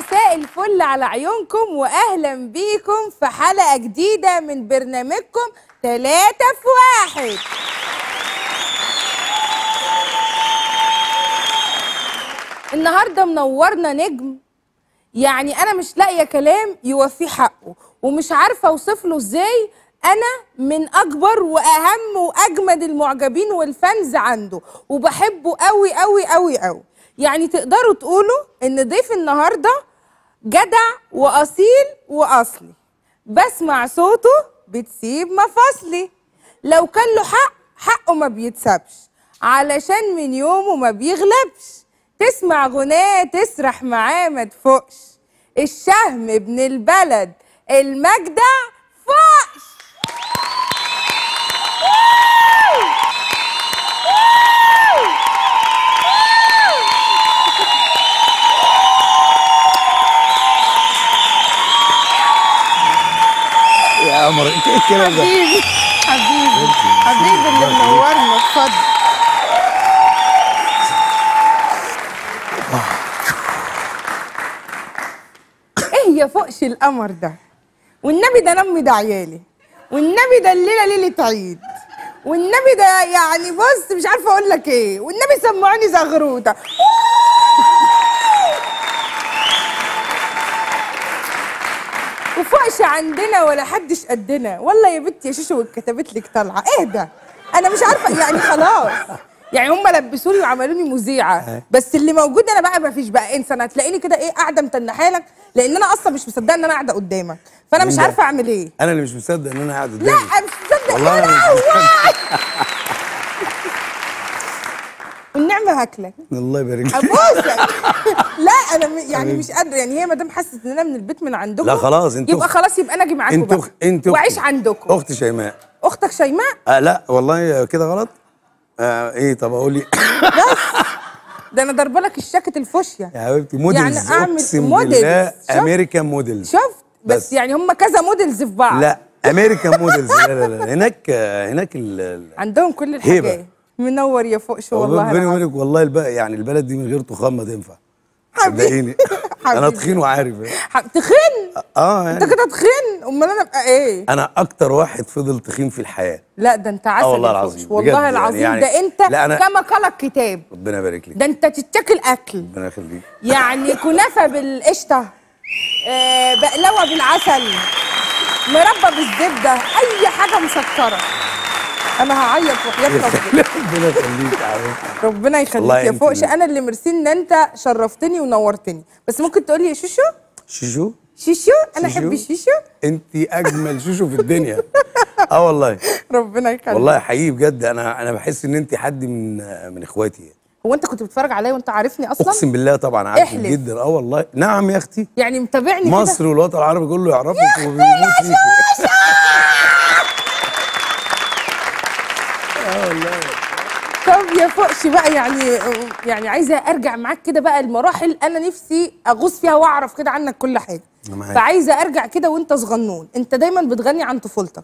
مساء الفل على عيونكم واهلا بيكم في حلقه جديده من برنامجكم ثلاثة في واحد النهارده منورنا نجم يعني انا مش لاقيه كلام يوفيه حقه ومش عارفه اوصف له ازاي انا من اكبر واهم واجمد المعجبين والفانز عنده وبحبه قوي قوي قوي قوي يعني تقدروا تقولوا ان ضيف النهارده جدع وأصيل وأصلي بسمع صوته بتسيب مفاصلي لو كان له حق حقه ما بيتسابش علشان من يومه ما بيغلبش تسمع غناه تسرح معاه ما تفوقش الشهم ابن البلد المجدع فوقش قمر انت ايه الكلام ده حبيبي حبيبي حبيبي اللي منورنا اتفضل ايه يا فوقش القمر ده والنبي ده نمد عيالي والنبي ده الليله ليله عيد والنبي ده يعني بص مش عارفه اقول لك ايه والنبي سمعوني زغروته فوقش عندنا ولا حدش قدنا والله يا بنتي يا شيشو كتبت لك طلعه ايه ده انا مش عارفه يعني خلاص يعني هم لبسوني وعملوني مذيعه بس اللي موجود انا بقى ما فيش بقى انسان هتلاقيني كده ايه قاعده متنحه لك لان انا اصلا مش مصدقه ان انا قاعده قدامك فانا مش عارفه اعمل ايه انا اللي مش مصدق ان انا قاعده قدامك لا مش مصدق والله النعمه هاكلك الله يبارك فيك ابوسك لا انا يعني مش قادره يعني هي ما دام حست ان انا من البيت من عندكم لا خلاص انتوا يبقى خلاص يبقى انا اجي معاكم انتوا انتوا واعيش عندكم اختي شيماء اختك شيماء آه لا والله كده غلط آه ايه طب اقول بس ده انا ضربه لك الشاكت الفوشيا يا حبيبتي موديلز يعني اعمل موديلز امريكان موديلز شفت بس, بس يعني هم كذا موديلز في بعض لا امريكان موديلز لا لا لا هناك هناك ال عندهم كل الحاجات منور يا فوقش والله بيني وبينك والله البقى يعني البلد دي من غير تخان ما تنفع صدقيني انا تخين وعارف تخين آه،, اه يعني انت كده تخين امال انا ابقى ايه انا اكتر واحد فضل تخين في الحياه لا ده انت عسل آه، والله العظيم والله يعني، العظيم يعني ده انت أنا... كما قال الكتاب ربنا يبارك لك ده انت تتاكل اكل ربنا يخليك يعني كنافه بالقشطه آه بقلاوه بالعسل مربى بالزبده اي حاجه مسكره انا هعيط وحياة ربنا ربنا يخليك يا ربنا يخليك يا فوقش انا اللي ميرسي ان انت شرفتني ونورتني بس ممكن تقول لي يا شوشو شوشو شيشو انا احب شوشو انت اجمل شوشو في الدنيا اه والله ربنا يخليك والله حقيقي بجد انا انا بحس ان انت حد من من اخواتي هو انت كنت بتتفرج عليا وانت عارفني اصلا اقسم بالله طبعا عارفك جدا اه والله نعم يا اختي يعني متابعني مصر والوطن العربي كله يعرفك يا شوشو طب يا فوقش بقى يعني يعني عايزه ارجع معاك كده بقى المراحل انا نفسي اغوص فيها واعرف كده عنك كل حاجه فعايزه ارجع كده وانت صغنون انت دايما بتغني عن طفولتك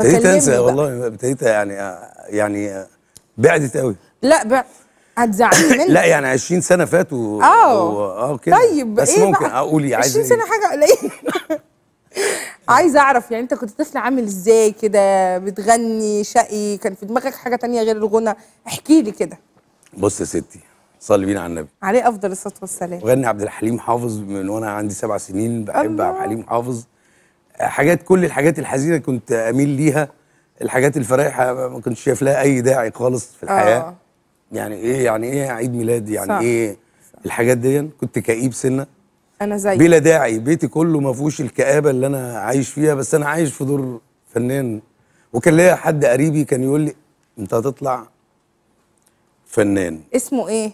ابتديت انسى والله ابتديت يعني يعني بعدت قوي لا بعد هتزعلني منك لا يعني 20 سنه فاتوا اه اه كده طيب بس إيه ممكن اقول عايز يعني 20 سنه حاجه قليله عايزه اعرف يعني انت كنت طفل عامل ازاي كده بتغني شقي كان في دماغك حاجه تانية غير الغنى احكي لي كده بص يا ستي صلي بينا على النبي عليه افضل الصلاه والسلام غني عبد الحليم حافظ من وانا عندي سبع سنين بحب عبد الحليم حافظ حاجات كل الحاجات الحزينه كنت اميل ليها الحاجات الفريحه ما كنتش شايف لها اي داعي خالص في الحياه آه. يعني ايه يعني ايه عيد ميلاد يعني صح. ايه الحاجات دي كنت كئيب سنه انا زيك بلا داعي بيتي كله ما فيهوش الكآبه اللي انا عايش فيها بس انا عايش في دور فنان وكان ليا حد قريبي كان يقول لي انت هتطلع فنان اسمه ايه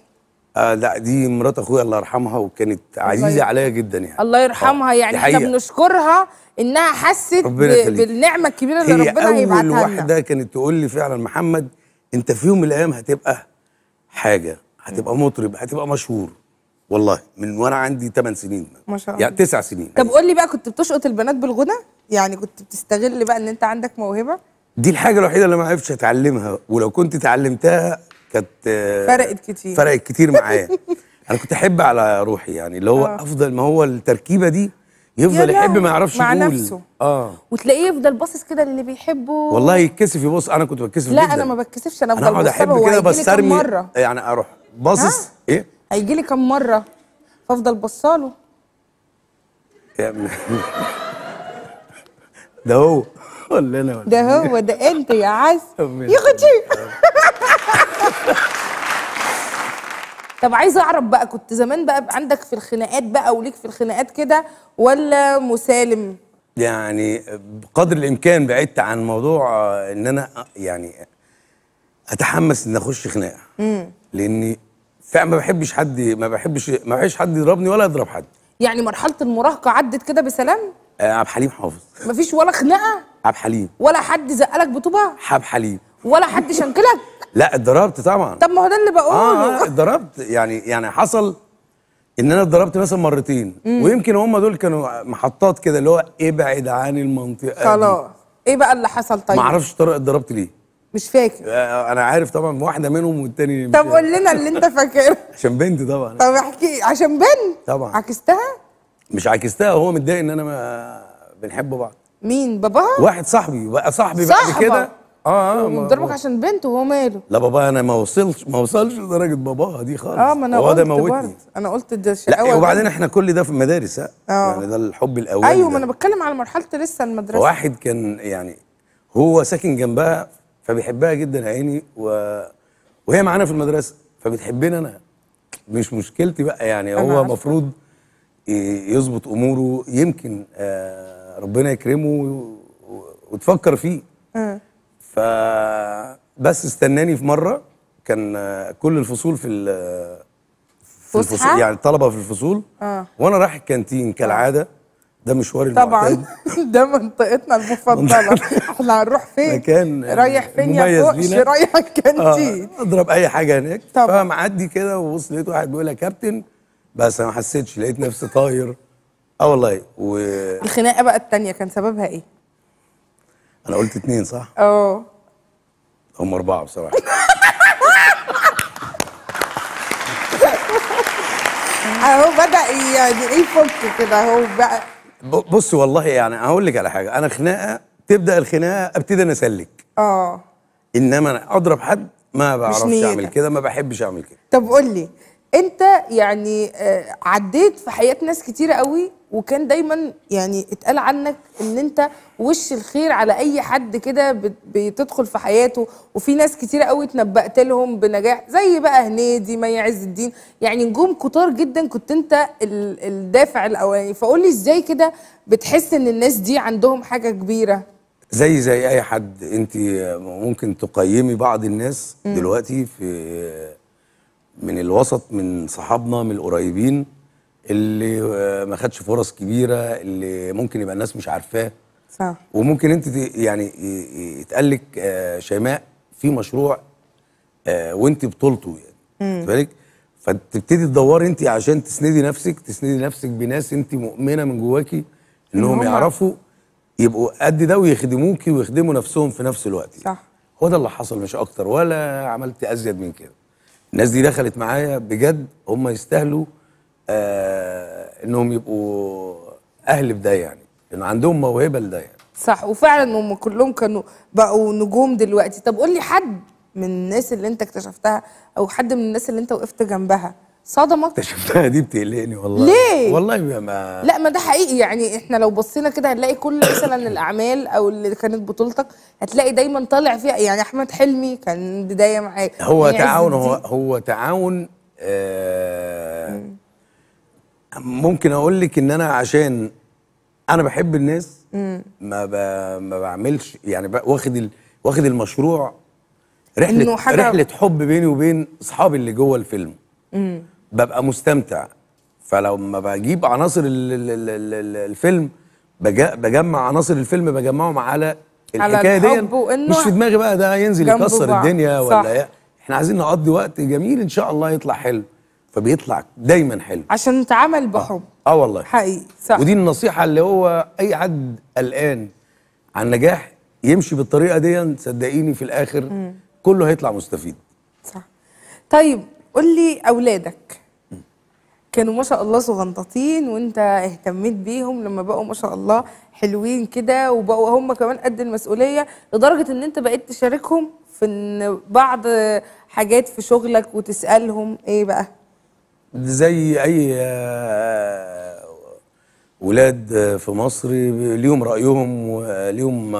آه لا دي مرات اخويا الله يرحمها وكانت عزيزه عليا جدا يعني الله يرحمها آه يعني احنا بنشكرها انها حست بالنعمه الكبيره اللي ربنا هيبعتها لنا هي اول واحده كانت تقول لي فعلا محمد انت في يوم من الايام هتبقى حاجه هتبقى مطرب هتبقى مشهور والله من وانا عندي 8 سنين ما شاء يعني الله يعني 9 سنين طب قول لي بقى كنت بتشقط البنات بالغنى يعني كنت بتستغل بقى ان انت عندك موهبه دي الحاجه الوحيده اللي ما عرفتش اتعلمها ولو كنت اتعلمتها كانت فرقت كتير فرقت كتير معايا انا كنت احب على روحي يعني اللي هو آه. افضل ما هو التركيبه دي يفضل يحب ما يعرفش مع يقول نفسه اه وتلاقيه يفضل باصص كده للي بيحبه والله يتكسف يبص انا كنت بتكسف لا جدا. انا ما بتكسفش انا افضل اقعد احب كده بس ارمي يعني اروح باصص ايه هيجي لي كام مره فافضل بصاله ده هو ولا انا ولا ده هو ده انت يا عز يخوتي طب عايزه اعرف بقى كنت زمان بقى عندك في الخناقات بقى وليك في الخناقات كده ولا مسالم يعني بقدر الامكان بعدت عن موضوع ان انا يعني اتحمس ان اخش خناقه لاني فما بحبش حد ما بحبش ما بحبش حد يضربني ولا يضرب حد يعني مرحله المراهقه عدت كده بسلام آه، عبد الحليم حافظ مفيش ولا خناقه عبد الحليم ولا حد زقلك بطوبه حب حليم ولا حد شنكلك لا اتضربت طبعا طب ما هو ده اللي بقوله اه اتضربت يعني يعني حصل ان انا اتضربت مثلا مرتين مم. ويمكن هم دول كانوا محطات كده اللي هو ابعد عن المنطقه خلاص ايه بقى اللي حصل طيب ما اعرفش طرق اتضربت ليه مش فاكر آه، انا عارف طبعا واحده منهم والتاني طب قول لنا اللي انت فاكره عشان بنت طبعا طب احكي عشان بنت طبعا عكستها مش عكستها هو متضايق ان انا ما بنحب بعض مين باباها واحد صاحبي بقى صاحبي بعد كده اه اه مضربك عشان بنت وهو ماله لا بابا انا ما وصلش ما وصلش لدرجه باباها دي خالص اه ما انا قلت ده موتني انا قلت ده شقاوه لا وبعدين احنا كل ده في المدارس اه يعني ده الحب الاولاني ايوه ما انا بتكلم على مرحله لسه المدرسه واحد كان يعني هو ساكن جنبها فبيحبها جدا عيني و... وهي معانا في المدرسه فبتحبني انا مش مشكلتي بقى يعني هو المفروض يظبط اموره يمكن آه، ربنا يكرمه وتفكر فيه ف بس استناني في مره كان كل الفصول في في الفصول يعني الطلبه في الفصول آه. وانا رايح الكانتين كالعاده آه. ده مشوار المعتاد طبعا ده منطقتنا المفضله احنا هنروح فين مكان رايح فين يا فوقش رايح الكانتين آه اضرب اي حاجه هناك طبعا فمعدي كده وبص لقيت واحد بيقول يا كابتن بس انا ما حسيتش لقيت نفسي طاير اه والله و الخناقه بقى الثانيه كان سببها ايه؟ انا قلت اتنين صح؟ اه هم اربعه بصراحه اهو بدا يعني ايه فك كده اهو بقى بص والله يعني هقول لك على حاجه انا خناقه تبدا الخناقه ابتدي انا اسلك اه انما أنا اضرب حد ما بعرفش اعمل كده ما بحبش اعمل كده طب قول لي انت يعني آه، عديت في حياه ناس كتيره قوي وكان دايما يعني اتقال عنك ان انت وش الخير على اي حد كده بتدخل في حياته وفي ناس كتيره قوي اتنبأت لهم بنجاح زي بقى هنيدي مي عز الدين يعني نجوم كتار جدا كنت انت الدافع الاولاني فقول لي ازاي كده بتحس ان الناس دي عندهم حاجه كبيره زي زي اي حد انت ممكن تقيمي بعض الناس م. دلوقتي في من الوسط من صحابنا من القريبين اللي ما خدش فرص كبيره اللي ممكن يبقى الناس مش عارفاه صح. وممكن انت يعني يتقال آه، شيماء في مشروع آه، وانت بطولته يعني بالك فتبتدي تدوري انت عشان تسندي نفسك تسندي نفسك بناس انت مؤمنه من جواكي انهم يعرفوا يبقوا قد ده ويخدموكي ويخدموا نفسهم في نفس الوقت صح هو ده اللي حصل مش اكتر ولا عملت ازيد من كده الناس دي دخلت معايا بجد هم يستاهلوا آه انهم يبقوا اهل بدايه يعني لان عندهم موهبه لده يعني صح وفعلا هم كلهم كانوا بقوا نجوم دلوقتي طب قول لي حد من الناس اللي انت اكتشفتها او حد من الناس اللي انت وقفت جنبها صدمك اكتشفتها دي بتقلقني والله ليه والله ما لا ما ده حقيقي يعني احنا لو بصينا كده هنلاقي كل مثلا الاعمال او اللي كانت بطولتك هتلاقي دايما طالع فيها يعني احمد حلمي كان بدايه معاه هو يعني تعاون هو هو تعاون آه ممكن اقول لك ان انا عشان انا بحب الناس ما ب... ما بعملش يعني ب... واخد ال... واخد المشروع رحله حاجة... رحله حب بيني وبين اصحابي اللي جوه الفيلم مم. ببقى مستمتع فلما بجيب عناصر ال... ال... ال... ال... الفيلم بج... بجمع عناصر الفيلم بجمعهم على الحكايه دي مش في دماغي بقى ده ينزل يكسر بقى. الدنيا صح. ولا إيه؟ احنا عايزين نقضي وقت جميل ان شاء الله يطلع حلو فبيطلع دايما حلو عشان اتعمل بحب آه. اه والله حقيقي صح ودي النصيحه اللي هو اي حد قلقان عن نجاح يمشي بالطريقه دي صدقيني في الاخر مم. كله هيطلع مستفيد صح طيب قول لي اولادك كانوا ما شاء الله صغنططين وانت اهتميت بيهم لما بقوا ما شاء الله حلوين كده وبقوا هم كمان قد المسؤوليه لدرجه ان انت بقيت تشاركهم في بعض حاجات في شغلك وتسالهم ايه بقى زي اي آه، ولاد آه، في مصر ليهم رايهم وليهم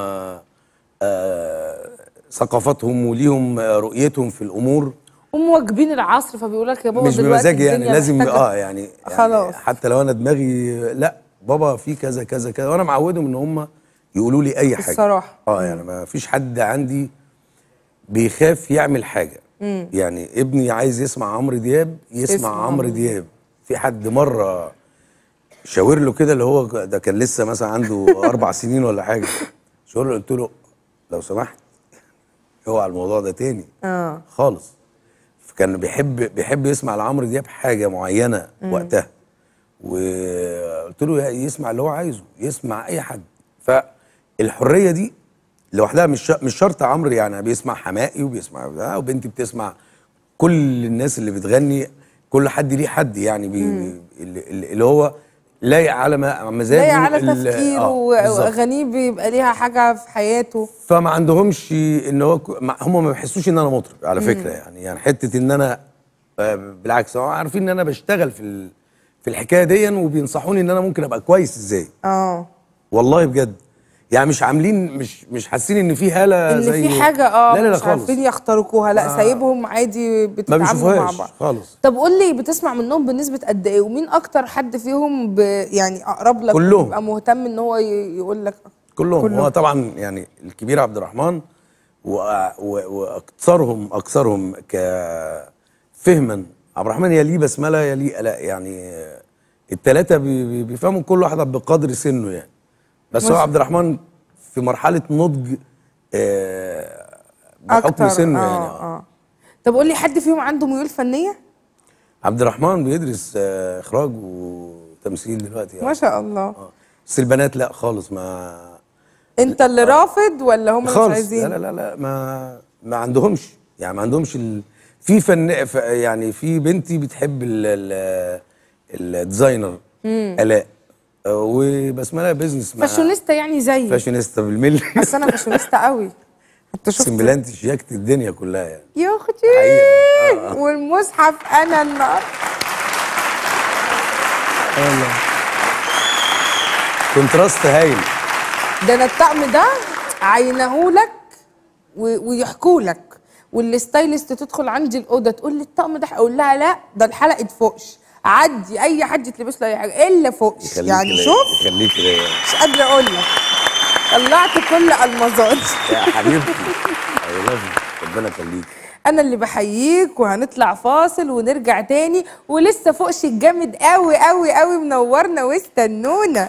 آه، ثقافتهم وليهم رؤيتهم في الامور ومواكبين العصر فبيقول لك يا بابا مش بمزاجي يعني لازم اه يعني, يعني خلاص حتى لو انا دماغي لا بابا في كذا كذا كذا وانا معودهم ان هم يقولوا لي اي حاجه الصراحه اه يعني ما فيش حد عندي بيخاف يعمل حاجه مم. يعني ابني عايز يسمع عمرو دياب يسمع عمرو دياب في حد مره شاور له كده اللي هو ده كان لسه مثلا عنده اربع سنين ولا حاجه شاور له قلت له لو سمحت اوعى الموضوع ده تاني آه. خالص كان بيحب بيحب يسمع لعمرو دياب حاجه معينه مم. وقتها وقلت له يسمع اللي هو عايزه يسمع اي حد فالحريه دي لوحدها مش مش شرط عمرو يعني بيسمع حماقي وبيسمع وبنتي بتسمع كل الناس اللي بتغني كل حد ليه حد يعني بي اللي, اللي هو لايق على مزاجه لايق على تفكيره آه واغانيه بيبقى ليها حاجه في حياته فما عندهمش ان هو هم ما بيحسوش ان انا مطرب على فكره مم. يعني يعني حته ان انا آه، بالعكس هم عارفين ان انا بشتغل في في الحكايه دي وبينصحوني ان انا ممكن ابقى كويس ازاي اه والله بجد يعني مش عاملين مش مش حاسين ان في هاله ان زي في حاجه اه لا لا لا مش خالص. عارفين يخترقوها لا آه سايبهم عادي بتتعاملوا مع بعض خالص طب قول لي بتسمع منهم بنسبه قد ايه ومين اكتر حد فيهم يعني اقرب لك كلهم يبقى مهتم ان هو يقول لك كلهم, هو طبعا يعني الكبير عبد الرحمن واكثرهم اكثرهم كفهما عبد الرحمن يليه بسمله يليه لا يعني الثلاثه بيفهموا كل واحده بقدر سنه يعني بس هو عبد الرحمن في مرحله نضج آه بحكم سنه آه يعني آه. آه. طب قول لي حد فيهم عنده ميول فنيه عبد الرحمن بيدرس آه اخراج وتمثيل دلوقتي يعني. ما شاء الله آه. بس البنات لا خالص ما انت اللي آه. رافض ولا هم مش عايزين لا لا لا ما ما عندهمش يعني ما عندهمش ال... في فن يعني في بنتي بتحب الديزاينر الاء وبسمله بيزنس فاشونيستا يعني زي فاشونيستا بالمل بس انا فاشونيستا قوي انت شفت بالله انت الدنيا كلها يعني يا اختي آه. والمصحف انا النار كونتراست هايل ده انا الطقم ده لك ويحكوا لك والستايلست تدخل عندي الاوضه تقول لي الطقم ده اقول لها لا ده الحلقه فوقش عدي اي حد يتلبس له اي حاجه الا فوق يعني شوف خليك مش قادره اقول لك طلعت كل المظاتي يا حبيبتي ربنا يخليك انا اللي بحييك وهنطلع فاصل ونرجع تاني ولسه فوقش الجامد قوي قوي قوي منورنا واستنونا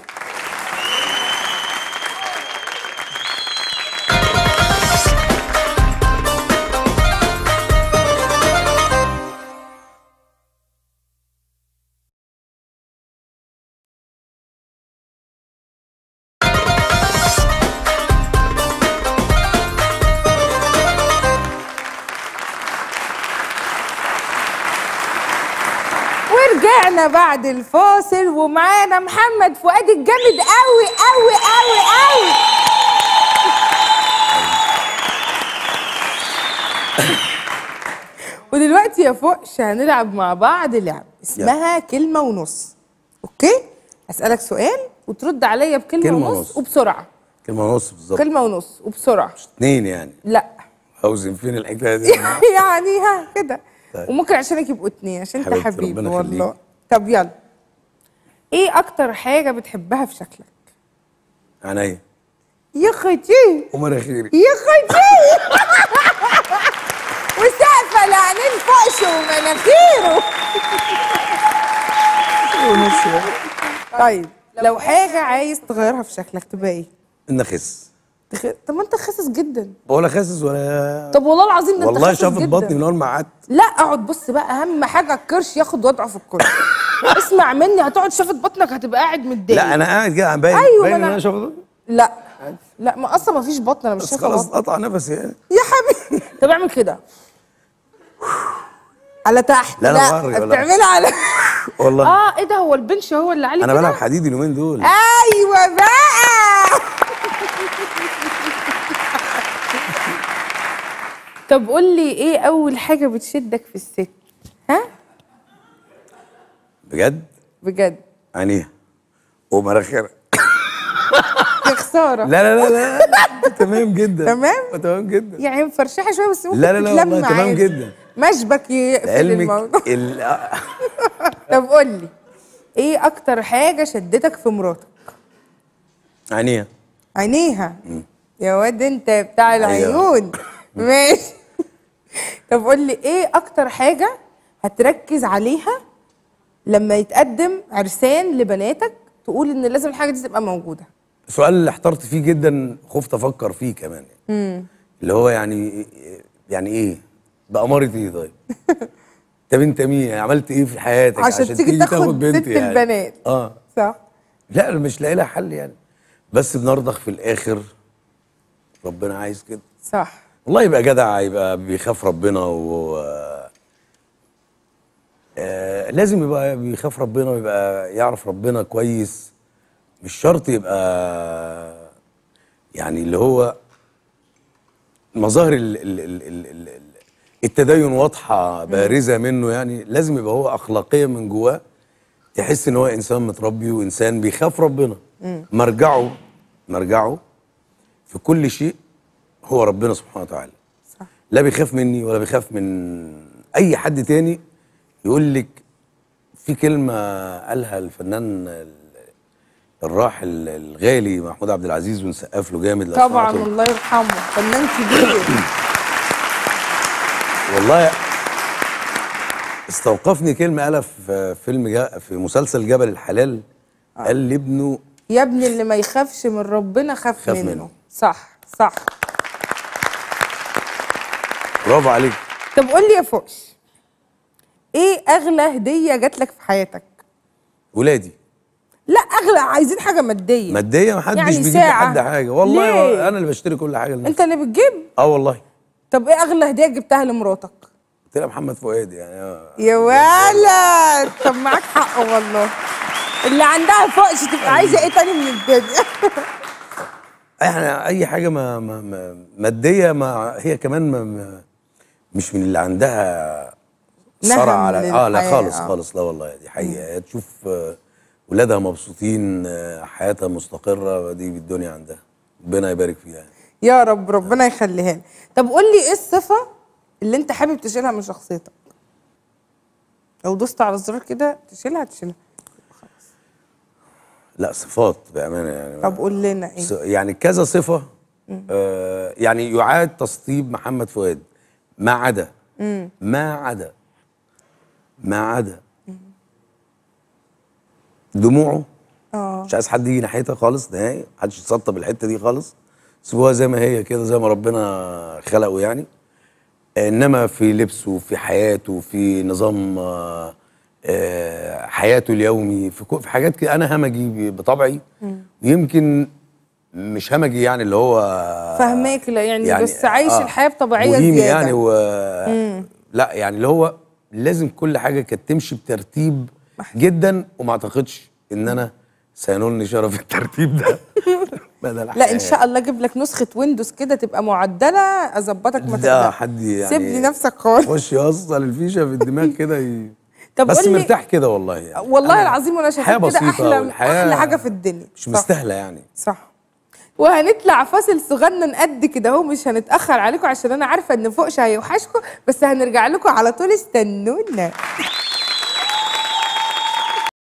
بعد الفاصل ومعانا محمد فؤاد الجامد قوي قوي قوي قوي ودلوقتي يا فوقش هنلعب مع بعض لعب اسمها كلمه ونص اوكي اسالك سؤال وترد عليا بكلمه كلمة ونص, ونص وبسرعه كلمه ونص بالظبط كلمه ونص وبسرعه مش اتنين يعني لا عاوزين فين الحكايه دي يعني ها كده طيب. وممكن عشانك يبقوا اتنين عشان انت حبيبي والله طب يلا ايه اكتر حاجه بتحبها في شكلك عينيا يا خدي ومناخيري يا خدي وسقفه لعينين فقشه ومناخيره طيب لو حاجه عايز تغيرها في شكلك تبقى ايه؟ النخس تخ... طب ما انت خاسس جدا ولا خاسس ولا طب والله العظيم ده والله انت خاسس جدا بطني من اول ما قعدت لا اقعد بص بقى اهم حاجه الكرش ياخد وضعه في الكرسي اسمع مني هتقعد شافت بطنك هتبقى قاعد متضايق لا انا قاعد كده باين أيوة باين ان انا شافت لا لا ما اصلا ما فيش بطن انا مش شايفه خلاص قطع نفسي يعني. يا حبيبي طب اعمل كده على تحت لا لا, بتعملها على والله اه ايه ده هو البنش هو اللي علي انا بلعب حديد اليومين دول ايوه بقى طب قول لي ايه اول حاجه بتشدك في الست ها بجد بجد يعني ومراخير يا خساره لا لا لا لا تمام جدا تمام تمام جدا يعني مفرشحه شويه بس ممكن لا لا لا والله تمام جدا مشبك يقفل الموضوع ال... طب قول لي ايه اكتر حاجه شدتك في مراتك عينيها عينيها يا واد انت بتاع العيون أيوه. ماشي طب قول لي ايه اكتر حاجه هتركز عليها لما يتقدم عرسان لبناتك تقول ان لازم الحاجه دي تبقى موجوده السؤال اللي احترت فيه جدا خفت افكر فيه كمان يعني. اللي هو يعني إيه، يعني ايه بأمارة ايه طيب طب انت مين عملت ايه في حياتك عشان, عشان تيجي تاخد بنت يعني. البنات اه صح لا مش لاقي لها حل يعني بس بنرضخ في الاخر ربنا عايز كده صح والله يبقى جدع يبقى بيخاف ربنا و آه لازم يبقى بيخاف ربنا ويبقى يعرف ربنا كويس مش شرط يبقى يعني اللي هو مظاهر ال ال ال ال ال التدين واضحه بارزه منه يعني لازم يبقى هو اخلاقيا من جواه تحس ان هو انسان متربي وانسان بيخاف ربنا مرجعه مرجعه في كل شيء هو ربنا سبحانه وتعالى صح. لا بيخاف مني ولا بيخاف من اي حد تاني يقول لك في كلمه قالها الفنان الراحل الغالي محمود عبد العزيز ونسقف له جامد طبعا الله يرحمه فنان كبير والله استوقفني كلمه قالها في فيلم جا في مسلسل جبل الحلال آه. قال لابنه يا ابني اللي ما يخافش من ربنا خاف, خاف منه. منه صح صح برافو عليك طب قول لي يا فوقش ايه اغلى هديه جات لك في حياتك ولادي لا اغلى عايزين حاجه ماديه ماديه محدش يعني بيجيب لحد حاجه والله ليه؟ انا اللي بشتري كل حاجه لنفسي انت اللي بتجيب اه والله طب ايه اغلى هديه جبتها لمراتك قلت لها محمد فؤاد يعني آه. يا ولد طب معاك حق والله اللي عندها فوقش تبقى عايزه ايه تاني من الدنيا احنا اي حاجه ما ما ماديه ما هي كمان ما, ما مش من اللي عندها صرع على اه لا خالص آه. خالص لا والله دي حقيقه تشوف آه، ولادها مبسوطين آه، حياتها مستقره دي بالدنيا عندها ربنا يبارك فيها يعني. يا رب ربنا يخليها لنا طب قول لي ايه الصفه اللي انت حابب تشيلها من شخصيتك لو دوست على الزرار كده تشيلها تشيلها خلاص لا صفات بامانه يعني طب قول لنا ايه يعني كذا صفه آه يعني يعاد تسطيب محمد فؤاد ما عدا ما عدا ما عدا دموعه اه مش عايز حد يجي ناحيتها خالص نهائي حدش يتسطب الحته دي خالص سيبوها زي ما هي كده زي ما ربنا خلقه يعني انما في لبسه في حياته في نظام آه، آه، حياته اليومي في حاجات كده انا همجي بطبعي ويمكن مش همجي يعني اللي هو فهماك لا يعني, يعني بس عايش آه الحياه بطبيعيه يعني زياده يعني و لا يعني اللي هو لازم كل حاجه كانت تمشي بترتيب جدا وما اعتقدش ان انا سينولني شرف الترتيب ده بدل لا ان شاء الله اجيب لك نسخه ويندوز كده تبقى معدله اظبطك ما لا حد يعني سيب لي نفسك خالص خش يوصل الفيشه في الدماغ كده ي... طب بس مرتاح كده والله يعني والله العظيم وانا شايف كده احلى احلى حاجه في الدنيا مش مستاهله يعني صح وهنطلع فاصل صغنن قد كده اهو مش هنتاخر عليكم عشان انا عارفه ان فوقش هيوحشكم بس هنرجع لكم على طول استنونا